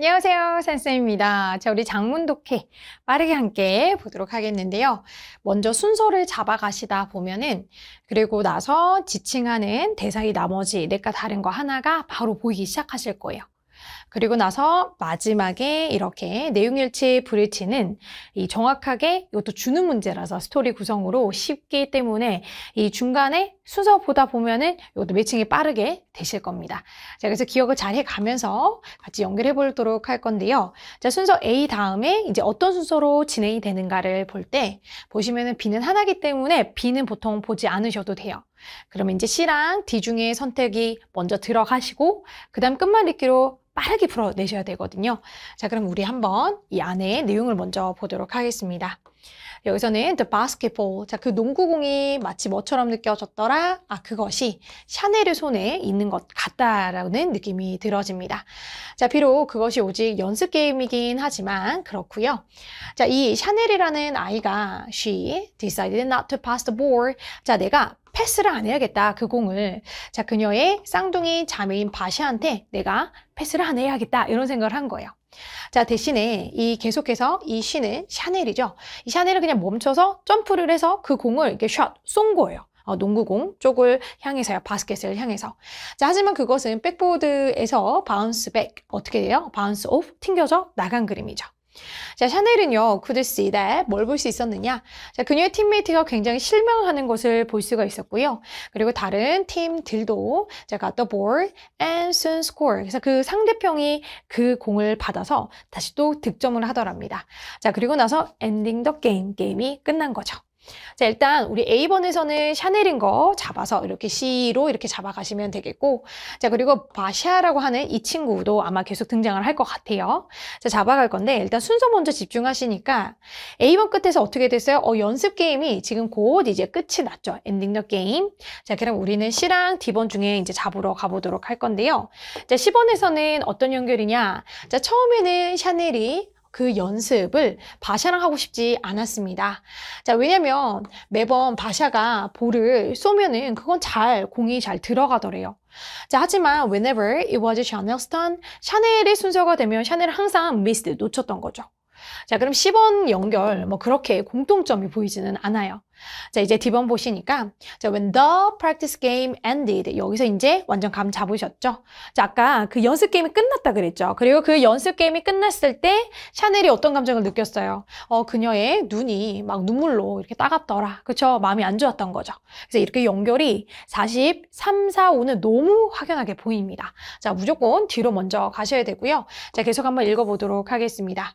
안녕하세요. 센쌤입니다. 자, 우리 장문독해 빠르게 함께 보도록 하겠는데요. 먼저 순서를 잡아가시다 보면은 그리고 나서 지칭하는 대상이 나머지 내과 다른 거 하나가 바로 보이기 시작하실 거예요. 그리고 나서 마지막에 이렇게 내용일치 불일치는 이 정확하게 이것도 주는 문제라서 스토리 구성으로 쉽기 때문에 이 중간에 순서 보다 보면은 이것도 매칭이 빠르게 되실 겁니다. 자, 그래서 기억을 잘 해가면서 같이 연결해 보도록 할 건데요. 자, 순서 A 다음에 이제 어떤 순서로 진행이 되는가를 볼 때 보시면은 B는 하나기 때문에 B는 보통 보지 않으셔도 돼요. 그러면 이제 C랑 D 중에 선택이 먼저 들어가시고 그 다음 끝말잇기로 빠르게 풀어내셔야 되거든요. 자, 그럼 우리 한번 이 안에 내용을 먼저 보도록 하겠습니다. 여기서는 the basketball. 자, 그 농구공이 마치 뭐처럼 느껴졌더라? 아, 그것이 샤넬의 손에 있는 것 같다라는 느낌이 들어집니다. 자, 비록 그것이 오직 연습 게임이긴 하지만 그렇고요. 자, 이 샤넬이라는 아이가 she decided not to pass the ball. 자, 내가 패스를 안 해야겠다 그 공을 자 그녀의 쌍둥이 자매인 바시한테 내가 패스를 안 해야겠다 이런 생각을 한 거예요 자 대신에 이 계속해서 이 쉬는 샤넬이죠 이 샤넬을 그냥 멈춰서 점프를 해서 그 공을 이렇게 샷쏜 거예요 어, 농구공 쪽을 향해서요. 바스켓을 향해서. 자, 하지만 그것은 백보드에서 바운스 백, 어떻게 돼요? 바운스 오프, 튕겨져 나간 그림이죠. 자, 샤넬은요, could see that 뭘 볼 수 있었느냐? 자, 그녀의 팀메이트가 굉장히 실망하는 것을 볼 수가 있었고요. 그리고 다른 팀들도 자, got the ball and soon score. 그래서 그 상대평이 그 공을 받아서 다시 또 득점을 하더랍니다. 자, 그리고 나서 ending the game, 게임이 끝난 거죠. 자, 일단 우리 A번에서는 샤넬인 거 잡아서 이렇게 C로 이렇게 잡아가시면 되겠고 자, 그리고 바샤라고 하는 이 친구도 아마 계속 등장을 할 것 같아요. 자, 잡아갈 건데 일단 순서 먼저 집중하시니까 A번 끝에서 어떻게 됐어요? 어, 연습 게임이 지금 곧 이제 끝이 났죠. 엔딩더 게임. 자, 그럼 우리는 C랑 D번 중에 이제 잡으러 가보도록 할 건데요. 자, 10번에서는 어떤 연결이냐? 자, 처음에는 샤넬이 그 연습을 바샤랑 하고 싶지 않았습니다. 자, 왜냐면 매번 바샤가 볼을 쏘면은 그건 잘 공이 잘 들어가더래요. 자, 하지만 whenever it was Chanel's turn, 샤넬의 순서가 되면 샤넬은 항상 미스 s s e 놓쳤던 거죠. 자, 그럼 10원 연결, 음. 뭐 그렇게 공통점이 보이지는 않아요. 자, 이제 뒤번 보시니까, 자, when the practice game ended. 여기서 이제 완전 감 잡으셨죠? 자, 아까 그 연습 게임이 끝났다 그랬죠? 그리고 그 연습 게임이 끝났을 때 샤넬이 어떤 감정을 느꼈어요? 어, 그녀의 눈이 막 눈물로 이렇게 따갑더라. 그쵸? 마음이 안 좋았던 거죠. 그래서 이렇게 연결이 43, 4, 5는 너무 확연하게 보입니다. 자, 무조건 뒤로 먼저 가셔야 되고요. 자, 계속 한번 읽어보도록 하겠습니다.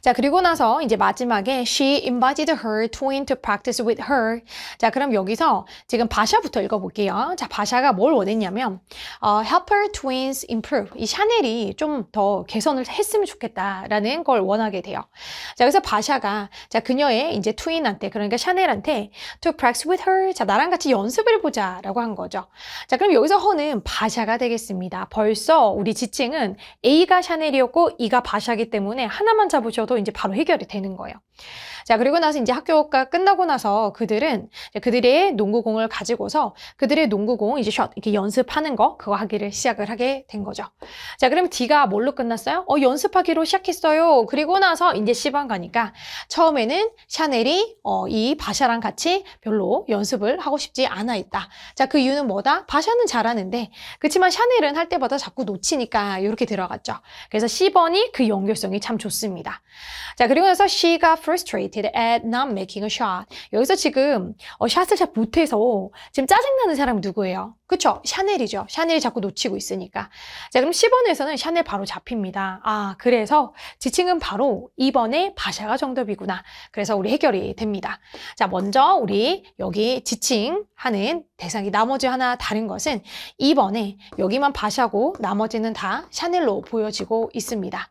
자, 그리고 나서 이제 마지막에 she invited her twin to practice with her. 자, 그럼 여기서 지금 바샤부터 읽어볼게요. 자, 바샤가 뭘 원했냐면 어, help her twins improve. 이 샤넬이 좀 더 개선을 했으면 좋겠다라는 걸 원하게 돼요. 자, 그래서 바샤가 자, 그녀의 이제 트윈한테 그러니까 샤넬한테 to practice with her. 자, 나랑 같이 연습을 보자라고 한 거죠. 자, 그럼 여기서 허는 바샤가 되겠습니다. 벌써 우리 지칭은 A가 샤넬이었고 E가 바샤기 때문에 하나만 잡으셔도 있어도 이제 바로 해결이 되는 거예요. 자, 그리고 나서 이제 학교가 끝나고 나서 그들은 그들의 농구공을 가지고서 그들의 농구공 이제 샷 이렇게 연습하는 거 그거 하기를 시작을 하게 된 거죠. 자, 그럼 D가 뭘로 끝났어요? 어, 연습하기로 시작했어요. 그리고 나서 이제 C방 가니까 처음에는 샤넬이 어, 이 바샤랑 같이 별로 연습을 하고 싶지 않아 있다. 자, 그 이유는 뭐다? 바샤는 잘하는데 그렇지만 샤넬은 할 때마다 자꾸 놓치니까 이렇게 들어갔죠. 그래서 시번이그 연결성이 참 좋습니다. 자, 그리고 나서 she가 frustrated at not making a shot. 여기서 지금 어, 샷을 잘 못해서 지금 짜증나는 사람은 누구예요? 그쵸? 샤넬이죠. 샤넬이 자꾸 놓치고 있으니까. 자, 그럼 10번에서는 샤넬 바로 잡힙니다. 아, 그래서 지칭은 바로 2번의 바샤가 정답이구나. 그래서 우리 해결이 됩니다. 자, 먼저 우리 여기 지칭하는 대상이 나머지 하나 다른 것은 2번에 여기만 바샤고 나머지는 다 샤넬로 보여지고 있습니다.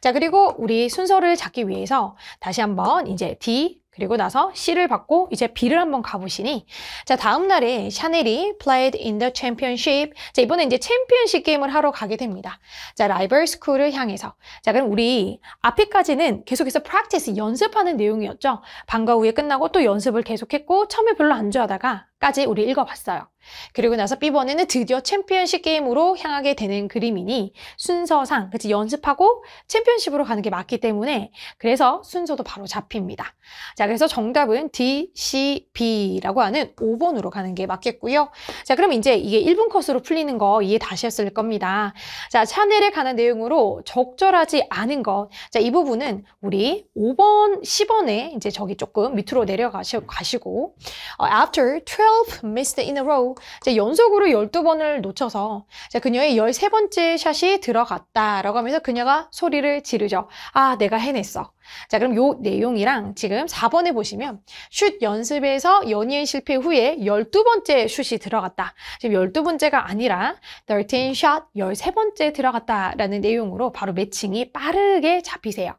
자, 그리고 우리 순서를 잡기 위해서 다시 한번 이제 D 그리고 나서 C를 받고 이제 B를 한번 가보시니 자 다음 날에 샤넬이 played in the championship 자 이번에 이제 챔피언십 게임을 하러 가게 됩니다 자 라이벌 스쿨을 향해서 자 그럼 우리 앞에까지는 계속해서 프 r a 스 연습하는 내용이었죠 방과 후에 끝나고 또 연습을 계속했고 처음에 별로 안 좋아하다가 까지 우리 읽어봤어요 그리고 나서 B번에는 드디어 챔피언십 게임으로 향하게 되는 그림이니 순서상 그치 연습하고 챔피언십으로 가는 게 맞기 때문에 그래서 순서도 바로 잡힙니다. 자 그래서 정답은 D, C, B라고 하는 5번으로 가는 게 맞겠고요. 자 그럼 이제 이게 1분 컷으로 풀리는 거 이해 다시 했을 겁니다. 자 샤넬에 관한 내용으로 적절하지 않은 것. 자 이 부분은 우리 5번, 10번에 이제 저기 조금 밑으로 내려가시고 어, After 12 missed in a row 이제 연속으로 12번을 놓쳐서 그녀의 13번째 샷이 들어갔다라고 하면서 그녀가 소리를 지르죠. 아 내가 해냈어. 자 그럼 요 내용이랑 지금 4번에 보시면 슛 연습에서 연이의 실패 후에 12번째 슛이 들어갔다. 지금 12번째가 아니라 13샷 13번째 들어갔다라는 내용으로 바로 매칭이 빠르게 잡히세요.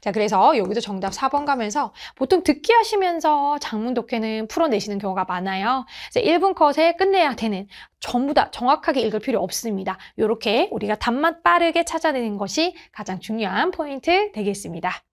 자 그래서 여기도 정답 4번 가면서 보통 듣기 하시면서 장문 독해는 풀어내시는 경우가 많아요. 1분 컷에 끝내야 되는 전부 다 정확하게 읽을 필요 없습니다. 이렇게 우리가 답만 빠르게 찾아내는 것이 가장 중요한 포인트 되겠습니다.